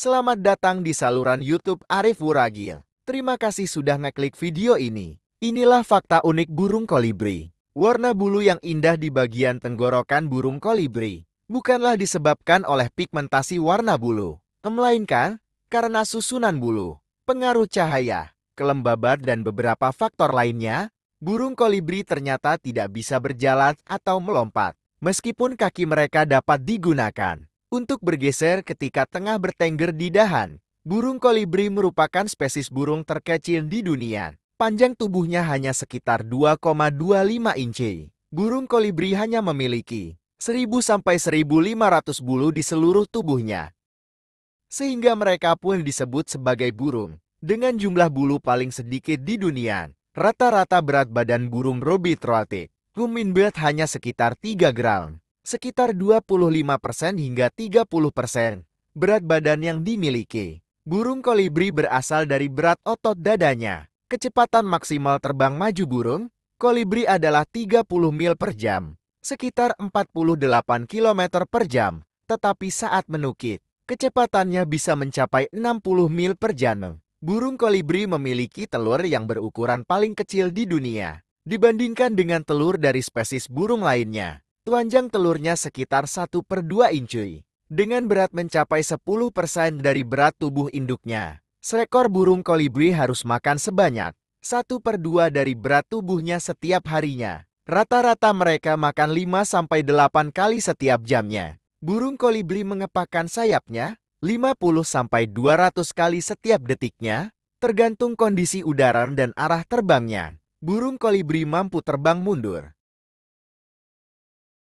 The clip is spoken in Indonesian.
Selamat datang di saluran YouTube Arif Wuragil. Terima kasih sudah ngeklik video ini. Inilah fakta unik burung kolibri. Warna bulu yang indah di bagian tenggorokan burung kolibri bukanlah disebabkan oleh pigmentasi warna bulu, melainkan karena susunan bulu, pengaruh cahaya, kelembaban dan beberapa faktor lainnya. Burung kolibri ternyata tidak bisa berjalan atau melompat, meskipun kaki mereka dapat digunakan untuk bergeser ketika tengah bertengger di dahan. Burung kolibri merupakan spesies burung terkecil di dunia. Panjang tubuhnya hanya sekitar 2,25 inci. Burung kolibri hanya memiliki 1000 sampai 1500 bulu di seluruh tubuhnya. Sehingga mereka pun disebut sebagai burung dengan jumlah bulu paling sedikit di dunia. Rata-rata berat badan burung Robitroate Humminbird hanya sekitar 3 gram sekitar 25% hingga 30%, berat badan yang dimiliki. Burung kolibri berasal dari berat otot dadanya. Kecepatan maksimal terbang maju burung, kolibri adalah 30 mil per jam, sekitar 48 km per jam, tetapi saat menukit, kecepatannya bisa mencapai 60 mil per jam. Burung kolibri memiliki telur yang berukuran paling kecil di dunia, dibandingkan dengan telur dari spesies burung lainnya. Tuanjang telurnya sekitar 1 per 2 incuy. dengan berat mencapai 10% dari berat tubuh induknya. Seekor burung kolibri harus makan sebanyak 1 per 2 dari berat tubuhnya setiap harinya. Rata-rata mereka makan 5-8 kali setiap jamnya. Burung kolibri mengepakkan sayapnya 50-200 kali setiap detiknya, tergantung kondisi udara dan arah terbangnya. Burung kolibri mampu terbang mundur